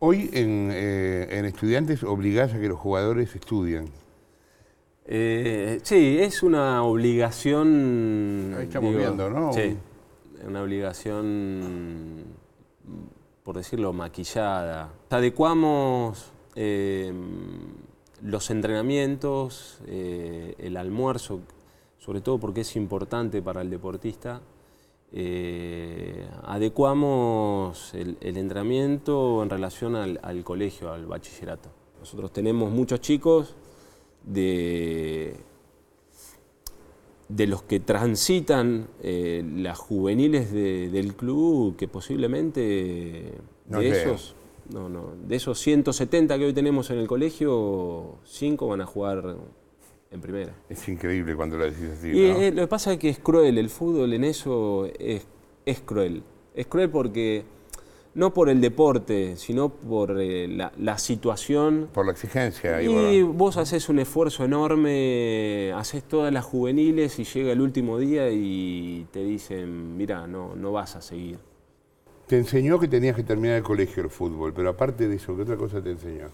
Hoy eh, en, estudiantes obligás a que los jugadores estudien. Eh, sí, es una obligación. Ahí estamos viendo, ¿no? Sí, una obligación, por decirlo, maquillada. Adecuamos eh, los entrenamientos, el almuerzo, sobre todo porque es importante para el deportista eh, adecuamos el, entrenamiento en relación al, colegio, al bachillerato. Nosotros tenemos muchos chicos de, de los que transitan eh, las juveniles del club que posiblemente de esos. de esos 170 que hoy tenemos en el colegio, 5 van a jugar en primera. Es increíble cuando lo decís así. Y eh, lo que pasa es que es cruel, el fútbol en eso es, cruel. Es cruel porque no por el deporte, sino por eh, la, situación. Por la exigencia. Y, vos haces un esfuerzo enorme, haces todas las juveniles y llega el último día y te dicen, mira, no, no vas a seguir. Te enseñó que tenías que terminar el colegio el fútbol, pero aparte de eso, ¿qué otra cosa te enseñó?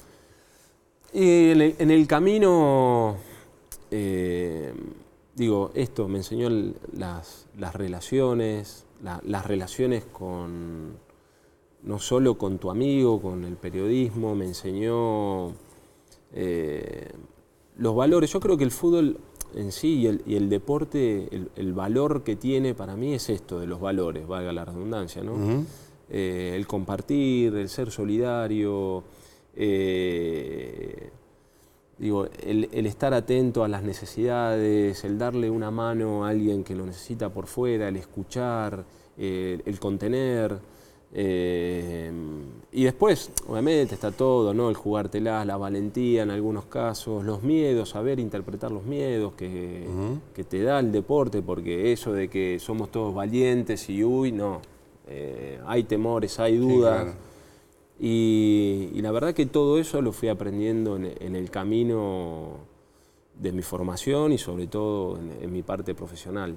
en el camino eh, digo, esto me enseñó las, relaciones, las relaciones con, no solo con tu amigo, con el periodismo, me enseñó eh, los valores. Yo creo que el fútbol en sí y el, deporte, el, valor que tiene para mí es esto de los valores, valga la redundancia, ¿no? Eh, el compartir, el ser solidario. Digo, el, estar atento a las necesidades, el darle una mano a alguien que lo necesita por fuera, el escuchar, eh, el contener. Eh, y después, obviamente, está todo, ¿no? El jugártelas, la valentía en algunos casos, los miedos, saber interpretar los miedos que, te da el deporte, porque eso de que somos todos valientes y uy, no. Eh, hay temores, hay dudas. Y, la verdad que todo eso lo fui aprendiendo en, el camino de mi formación y sobre todo en mi parte profesional.